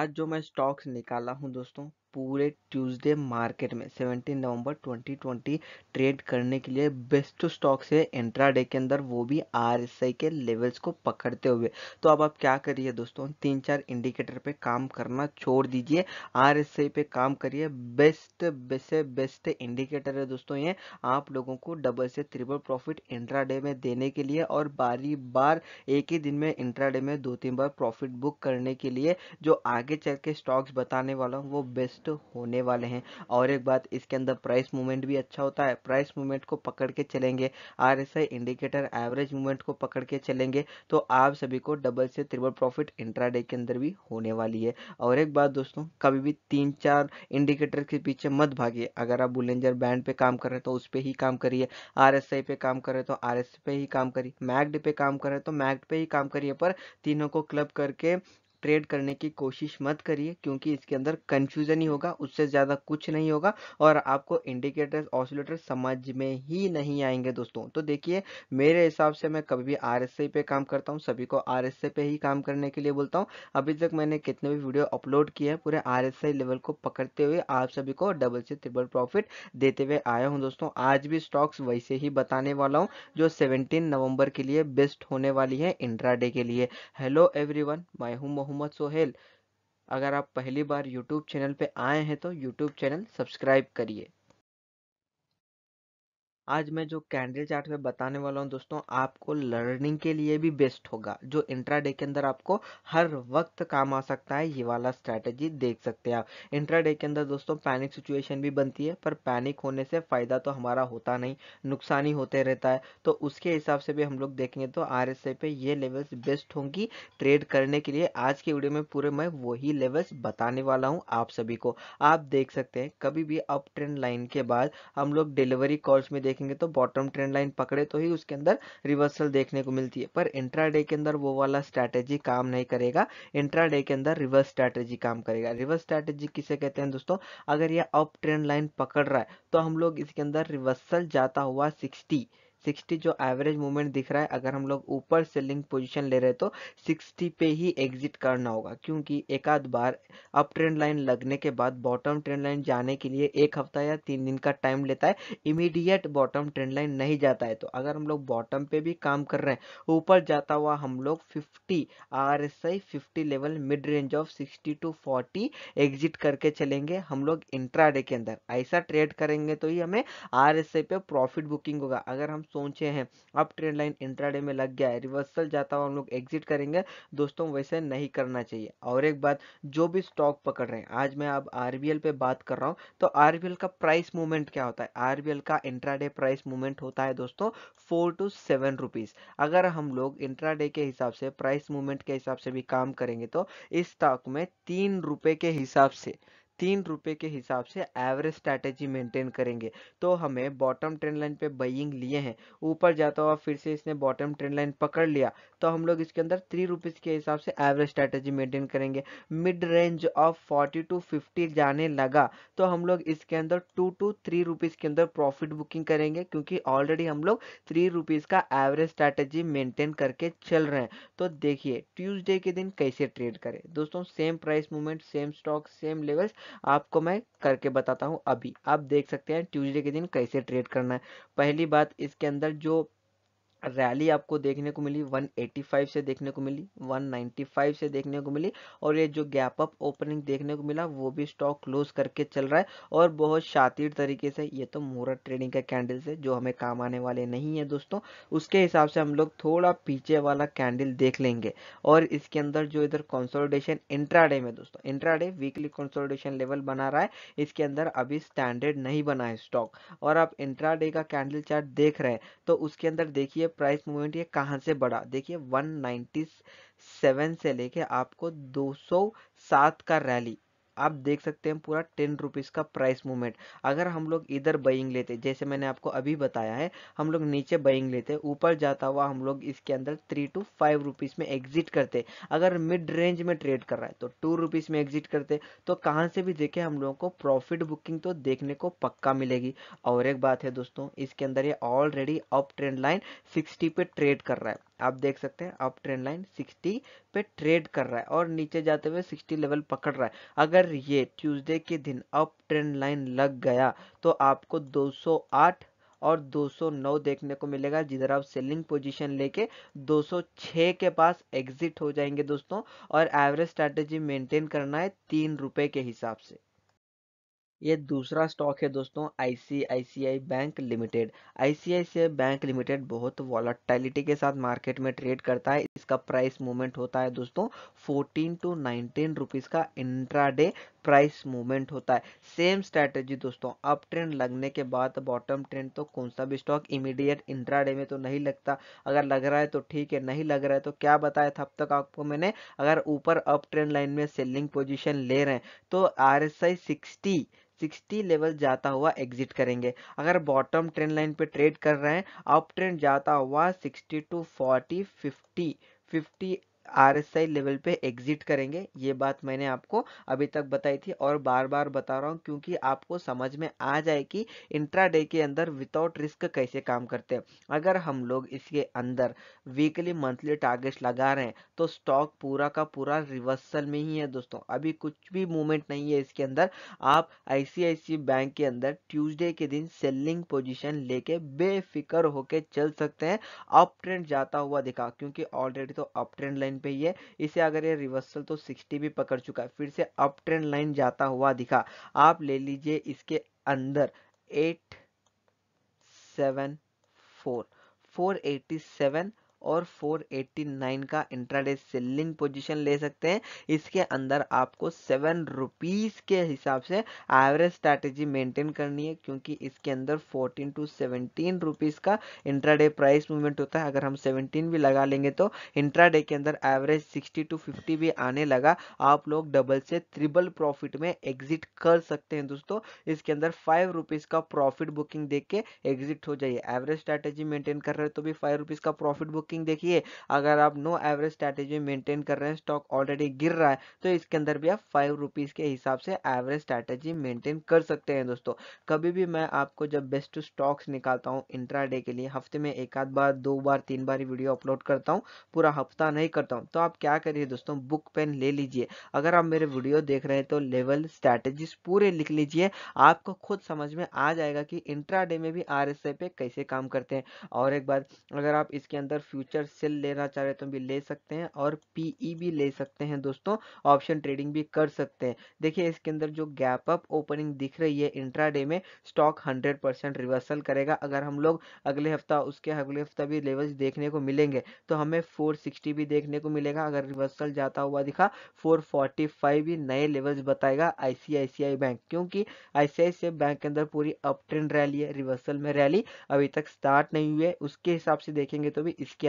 आज जो मैं स्टॉक्स निकाला हूँ दोस्तों पूरे ट्यूसडे मार्केट में 17 नवंबर 2020 ट्रेड करने के लिए बेस्ट स्टॉक्स है इंट्राडे के अंदर वो भी आर के लेवल्स को पकड़ते हुए तो अब आप क्या करिए दोस्तों तीन चार इंडिकेटर पे काम करना छोड़ दीजिए आर पे काम करिए बेस्ट बेस्ट बेस्ट इंडिकेटर है दोस्तों ये आप लोगों को डबल से ट्रिपल प्रॉफिट इंट्राडे में देने के लिए और बारी बार एक ही दिन में इंट्राडे में दो तीन बार प्रॉफिट बुक करने के लिए जो आगे चल के स्टॉक्स बताने वाला हूँ वो बेस्ट बेस्ट होने वाले हैं और एक बात इसके अंदर प्राइस मूवमेंट भी अच्छा होता है प्राइस मूवमेंट को पकड़ के चलेंगे आर इंडिकेटर एवरेज मूवमेंट को पकड़ के चलेंगे तो आप सभी को डबल से ट्रिपल प्रॉफिट इंट्रा के अंदर भी होने वाली है और एक बात दोस्तों कभी भी तीन चार इंडिकेटर के पीछे मत भागिए अगर आप बुलेंजर बैंड पे काम कर रहे हैं तो उस पर ही काम करिए आर पे काम कर रहे तो आर पे ही काम करिए मैग्ड पे काम कर रहे तो मैग्ड पे ही काम करिए पर तीनों को क्लब करके ट्रेड करने की कोशिश मत करिए क्योंकि इसके अंदर कन्फ्यूज़न ही होगा उससे ज़्यादा कुछ नहीं होगा और आपको इंडिकेटर्स ऑसिलेटर समझ में ही नहीं आएंगे दोस्तों तो देखिए मेरे हिसाब से मैं कभी भी आर पे काम करता हूँ सभी को आर पे ही काम करने के लिए बोलता हूँ अभी तक मैंने कितने भी वीडियो अपलोड किए हैं पूरे आर लेवल को पकड़ते हुए आप सभी को डबल से ट्रिपल प्रॉफिट देते हुए आया हूँ दोस्तों आज भी स्टॉक्स वैसे ही बताने वाला हूँ जो सेवनटीन नवम्बर के लिए बेस्ट होने वाली है इंट्राडे के लिए हेलो वन मैं हूँ मोहम्मद सोहेल अगर आप पहली बार यूट्यूब चैनल पे आए हैं तो यूट्यूब चैनल सब्सक्राइब करिए आज मैं जो कैंडल चार्ट में बताने वाला हूँ दोस्तों आपको लर्निंग के लिए भी बेस्ट होगा जो इंट्राडे के अंदर आपको हर वक्त काम आ सकता है ये वाला स्ट्रेटेजी देख सकते हैं आप इंट्राडे के अंदर दोस्तों पैनिक सिचुएशन भी बनती है पर पैनिक होने से फ़ायदा तो हमारा होता नहीं नुकसान ही होते रहता है तो उसके हिसाब से भी हम लोग देखेंगे तो आर एस पे ये लेवल्स बेस्ट होंगी ट्रेड करने के लिए आज की वीडियो में पूरे मैं वही लेवल्स बताने वाला हूँ आप सभी को आप देख सकते हैं कभी भी अप ट्रेंड लाइन के बाद हम लोग डिलीवरी कॉल्स में देख देखेंगे तो बॉटम ट्रेंड लाइन पकड़े तो ही उसके अंदर रिवर्सल देखने को मिलती है पर इंट्राडे के अंदर वो वाला स्ट्रैटेजी काम नहीं करेगा इंट्राडे के अंदर रिवर्स स्ट्रैटेजी काम करेगा रिवर्स स्ट्रैटेजी किसे कहते हैं दोस्तों अगर ये अप ट्रेंड लाइन पकड़ रहा है तो हम लोग इसके अंदर रिवर्सल जाता हुआ सिक्सटी सिक्सटी जो एवरेज मूवमेंट दिख रहा है अगर हम लोग ऊपर सेलिंग पोजिशन ले रहे तो सिक्सटी पे ही एग्जिट करना होगा क्योंकि एक आध बार अप ट्रेंड लाइन लगने के बाद बॉटम ट्रेंड लाइन जाने के लिए एक हफ्ता या तीन दिन का टाइम लेता है इमीडिएट बॉटम ट्रेंड लाइन नहीं जाता है तो अगर हम लोग बॉटम पे भी काम कर रहे हैं ऊपर जाता हुआ हम लोग fifty R S I fifty level mid range of sixty to forty exit करके चलेंगे हम लोग डे के अंदर ऐसा ट्रेड करेंगे तो ही हमें आर एस आई पे प्रॉफिट बुकिंग होगा अगर हम सोचे हैं अब ट्रेंड लाइन इंट्राडे में लग गया है रिवर्सल जाता हुआ हम लोग एग्जिट करेंगे दोस्तों वैसे नहीं करना चाहिए और एक बात जो भी स्टॉक पकड़ रहे हैं आज मैं अब आरबीएल पे बात कर रहा हूँ तो आरबीएल का प्राइस मूवमेंट क्या होता है आरबीएल का इंट्राडे प्राइस मूवमेंट होता है दोस्तों फोर टू सेवन रुपीज अगर हम लोग इंट्राडे के हिसाब से प्राइस मूवमेंट के हिसाब से भी काम करेंगे तो इस स्टॉक में तीन रुपए के हिसाब से तीन रुपए के हिसाब से एवरेज स्ट्रैटेजी मेंटेन करेंगे तो हमें बॉटम ट्रेंड लाइन पे बइंग लिए हैं ऊपर जाता हुआ फिर से इसने बॉटम ट्रेंड लाइन पकड़ लिया तो हम लोग इसके अंदर थ्री रुपीज़ के हिसाब से एवरेज स्ट्रैटेजी मेंटेन करेंगे mid range of forty to fifty जाने लगा तो हम लोग इसके अंदर टू टू थ्री रुपीज़ के अंदर प्रॉफिट बुकिंग करेंगे क्योंकि ऑलरेडी हम लोग थ्री रुपीज़ का एवरेज स्ट्रैटेजी मेंटेन करके चल रहे हैं तो देखिए ट्यूजडे के दिन कैसे ट्रेड करें दोस्तों same price movement same stock same levels आपको मैं करके बताता हूँ अभी आप देख सकते हैं ट्यूजडे के दिन कैसे ट्रेड करना है पहली बात इसके अंदर जो रैली आपको देखने को मिली 185 से देखने को मिली 195 से देखने को मिली और ये जो गैप अप ओपनिंग देखने को मिला वो भी स्टॉक क्लोज करके चल रहा है और बहुत शातिर तरीके से ये तो मुहूर्त ट्रेडिंग का कैंडल से जो हमें काम आने वाले नहीं है दोस्तों उसके हिसाब से हम लोग थोड़ा पीछे वाला कैंडल देख लेंगे और इसके अंदर जो इधर कॉन्सोल्टेशन इंट्राडे में दोस्तों इंट्राडे वीकली कॉन्सोल्टेशन लेवल बना रहा है इसके अंदर अभी स्टैंडर्ड नहीं बना है स्टॉक और आप इंट्राडे का कैंडल चार्ट देख रहे हैं तो उसके अंदर देखिए प्राइस मूवमेंट ये कहाँ से बढ़ा देखिए 197 से लेके आपको 207 का रैली आप देख सकते हैं पूरा टेन रुपीज़ का प्राइस मूवमेंट अगर हम लोग इधर बइंग लेते जैसे मैंने आपको अभी बताया है हम लोग नीचे बइंग लेते ऊपर जाता हुआ हम लोग इसके अंदर थ्री टू फाइव रुपीज़ में एग्जिट करते अगर मिड रेंज में ट्रेड कर रहा है तो टू रुपीज़ में एग्जिट करते तो कहाँ से भी देखें हम लोगों को प्रॉफिट बुकिंग तो देखने को पक्का मिलेगी और एक बात है दोस्तों इसके अंदर ये already up trend line sixty पे ट्रेड कर रहा है आप देख सकते हैं आप ट्रेंड लाइन 60 पे ट्रेड कर रहा है और नीचे जाते हुए 60 लेवल पकड़ रहा है अगर ये ट्यूसडे के दिन अप ट्रेंड लाइन लग गया तो आपको 208 और 209 देखने को मिलेगा जिधर आप सेलिंग पोजीशन लेके 206 के पास एग्जिट हो जाएंगे दोस्तों और एवरेज स्ट्रेटेजी मेंटेन करना है तीन रुपए के हिसाब से ये दूसरा स्टॉक है दोस्तों ICICI bank limited ICICI bank limited बहुत वॉलटैलिटी के साथ मार्केट में ट्रेड करता है इसका प्राइस मूवमेंट होता है दोस्तों 14 टू 19 रुपीस का इंट्राडे प्राइस मूवमेंट होता है सेम स्ट्रैटेजी दोस्तों अप ट्रेंड लगने के बाद बॉटम ट्रेंड तो कौन सा भी स्टॉक इमीडिएट इंट्राडे में तो नहीं लगता अगर लग रहा है तो ठीक है नहीं लग रहा है तो क्या बताया था अब तक आपको मैंने अगर ऊपर अप ट्रेंड लाइन में सेलिंग पोजिशन ले रहे हैं तो R S I sixty 60 level जाता हुआ एग्जिट करेंगे अगर बॉटम ट्रेंड लाइन पे ट्रेड कर रहे हैं अप ट्रेंड जाता हुआ 60 टू 40 50 50 आई लेवल पे एग्जिट करेंगे ये बात मैंने आपको अभी तक बताई थी और बार बार बता रहा हूँ क्योंकि आपको समझ में आ जाए कि इंट्राडे के अंदर विदाउट रिस्क कैसे काम करते हैं अगर हम लोग इसके अंदर वीकली मंथली टारगेट लगा रहे हैं तो स्टॉक पूरा का पूरा रिवर्सल में ही है दोस्तों अभी कुछ भी मूवमेंट नहीं है इसके अंदर आप आईसीआईसी बैंक के अंदर ट्यूजडे के दिन सेलिंग पोजिशन लेके बेफिक्र होकर चल सकते हैं अप ट्रेंड जाता हुआ दिखा क्योंकि ऑलरेडी तो अप ट्रेंड लाइन लाइन पे ही है इसे अगर ये रिवर्सल तो 60 भी पकड़ चुका है फिर से अप ट्रेंड लाइन जाता हुआ दिखा आप ले लीजिए इसके अंदर eight seven four four eighty seven और 489 का इंट्राडे सेलिंग पोजीशन ले सकते हैं इसके अंदर आपको सेवन रुपीज़ के हिसाब से एवरेज स्ट्रैटेजी मेंटेन करनी है क्योंकि इसके अंदर 14 टू 17 रुपीज़ का इंट्राडे प्राइस मूवमेंट होता है अगर हम 17 भी लगा लेंगे तो इंट्राडे के अंदर एवरेज 60 टू 50 भी आने लगा आप लोग डबल से ट्रिबल प्रॉफिट में एग्जिट कर सकते हैं दोस्तों इसके अंदर फाइव रुपीज़ का प्रॉफिट बुकिंग देख के एग्जिट हो जाइए एवरेज स्ट्रैटेजी मेंटेन कर रहे हो तो भी फाइव रुपीज़ का प्रॉफिट बुकिंग बुकिंग देखिए अगर आप नो एवरेज स्ट्रैटेजी मेंटेन कर रहे हैं स्टॉक ऑलरेडी गिर रहा है तो इसके अंदर भी आप फाइव रुपीज़ के हिसाब से एवरेज स्ट्रैटेजी मेंटेन कर सकते हैं दोस्तों कभी भी मैं आपको जब बेस्ट स्टॉक्स निकालता हूँ इंट्रा के लिए हफ्ते में एक आध बार दो बार तीन बार वीडियो अपलोड करता हूँ पूरा हफ्ता नहीं करता हूँ तो आप क्या करिए दोस्तों बुक पेन ले लीजिए अगर आप मेरे वीडियो देख रहे हैं तो लेवल स्ट्रैटेजी पूरे लिख लीजिए आपको खुद समझ में आ जाएगा कि इंट्रा में भी आर पे कैसे काम करते हैं और एक बार अगर आप इसके अंदर फ्यूचर फ्यूचर सेल लेना चाह रहे तो भी ले सकते हैं और पीई e भी ले सकते हैं दोस्तों ऑप्शन ट्रेडिंग भी कर सकते हैं देखिए इसके अंदर जो गैप अप ओपनिंग दिख रही है इंट्रा में स्टॉक हंड्रेड रिवर्सल करेगा अगर हम लोग अगले हफ्ता उसके अगले हफ्ता भी लेवल्स देखने को मिलेंगे तो हमें फोर भी देखने को मिलेगा अगर रिवर्सल जाता हुआ दिखा फोर भी नए लेवल्स बताएगा आईसीआईसीआई बैंक क्योंकि आईसीआईसीआई बैंक के अंदर पूरी अप ट्रेंड रैली है रिवर्सल में रैली अभी तक स्टार्ट नहीं हुई है उसके हिसाब से देखेंगे तो भी इसके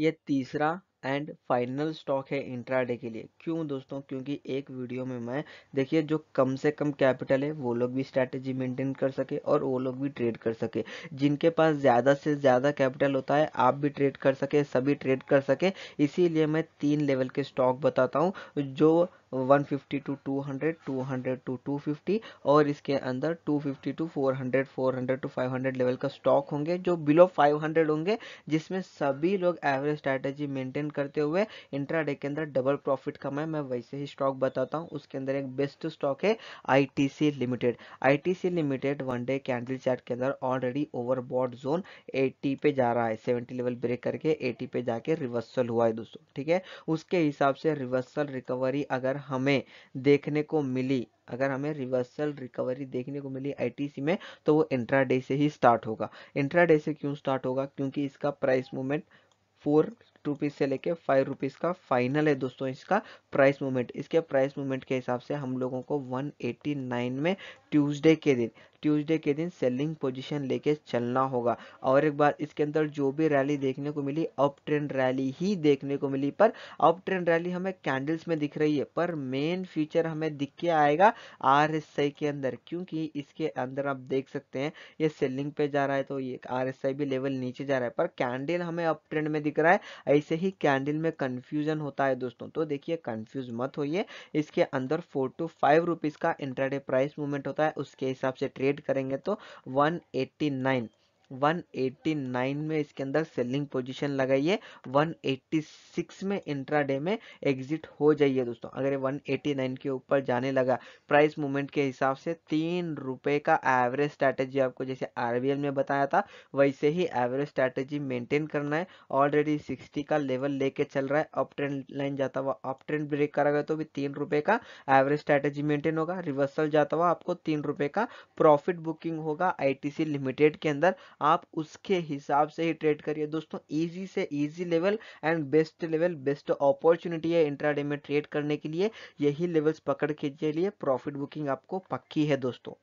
ये तीसरा एंड फाइनल स्टॉक है इंट्राडे के लिए क्यों दोस्तों क्योंकि एक वीडियो में मैं देखिए जो कम से कम कैपिटल है वो लोग भी स्ट्रैटेजी मेंटेन कर सके और वो लोग भी ट्रेड कर सके जिनके पास ज़्यादा से ज़्यादा कैपिटल होता है आप भी ट्रेड कर सके सभी ट्रेड कर सके इसीलिए मैं तीन लेवल के स्टॉक बताता हूँ जो 150 टू 200 200 टू 250 और इसके अंदर 250 टू 400 400 टू 500 लेवल का स्टॉक होंगे जो बिलो 500 होंगे जिसमें सभी लोग एवरेज स्ट्रैटेजी मेंटेन करते हुए इंट्राडे के अंदर डबल प्रॉफिट कमाए मैं वैसे ही स्टॉक बताता हूँ उसके अंदर एक बेस्ट स्टॉक है I limited I limited one day candle chart के अंदर ऑलरेडी ओवर जोन एटी पे जा रहा है सेवेंटी लेवल ब्रेक करके एटी पे जाके रिवर्सल हुआ है दोस्तों ठीक है उसके हिसाब से रिवर्सल रिकवरी अगर हमें देखने को मिली अगर हमें रिवर्सल रिकवरी देखने को मिली आईटीसी में तो वो इंट्राडे से ही स्टार्ट होगा इंट्राडे से क्यों स्टार्ट होगा क्योंकि इसका price movement four to rupees से लेके फाइव रुपीज़ का फाइनल है दोस्तों इसका प्राइस मूवमेंट इसके प्राइस मूवमेंट के हिसाब से हम लोगों को 189 में ट्यूसडे के दिन ट्यूसडे के दिन सेलिंग पोजीशन लेके चलना होगा और एक बार इसके अंदर जो भी रैली देखने को मिली अप ट्रेंड रैली ही देखने को मिली पर अप ट्रेंड रैली हमें कैंडल्स में दिख रही है पर मेन फीचर हमें दिख के आएगा आर एस आई के अंदर क्योंकि इसके अंदर आप देख सकते हैं ये सेलिंग पे जा रहा है तो ये आर एस आई भी लेवल नीचे जा रहा है पर कैंडल हमें अप ट्रेंड में दिख रहा है ऐसे ही कैंडल में कन्फ्यूजन होता है दोस्तों तो देखिए कन्फ्यूज मत होइए इसके अंदर फोर टू फाइव रुपीज़ का इंटरडे प्राइस मूवमेंट होता है उसके हिसाब से ट्रेड करेंगे तो वन एट्टी नाइन 189 में इसके अंदर सेलिंग पोजीशन लगाइए 186 में इंट्राडे में एग्जिट हो जाइए दोस्तों अगर 189 के ऊपर जाने लगा प्राइस मूवमेंट के हिसाब से तीन रुपए का एवरेज स्ट्रैटेजी आपको जैसे आरबीएल में बताया था वैसे ही एवरेज स्ट्रैटेजी मेंटेन करना है ऑलरेडी 60 का लेवल लेके चल रहा है अप ट्रेंड लाइन जाता हुआ अप ट्रेंड ब्रेक करा गया तो भी तीन का एवरेज स्ट्रैटेजी मेंटेन होगा रिवर्सल जाता हुआ आपको तीन का प्रॉफिट बुकिंग होगा आई लिमिटेड के अंदर आप उसके हिसाब से ही ट्रेड करिए दोस्तों इजी से easy level and best level best opportunity है इंट्राडे में ट्रेड करने के लिए यही लेवल्स पकड़ के लिए प्रॉफिट बुकिंग आपको पक्की है दोस्तों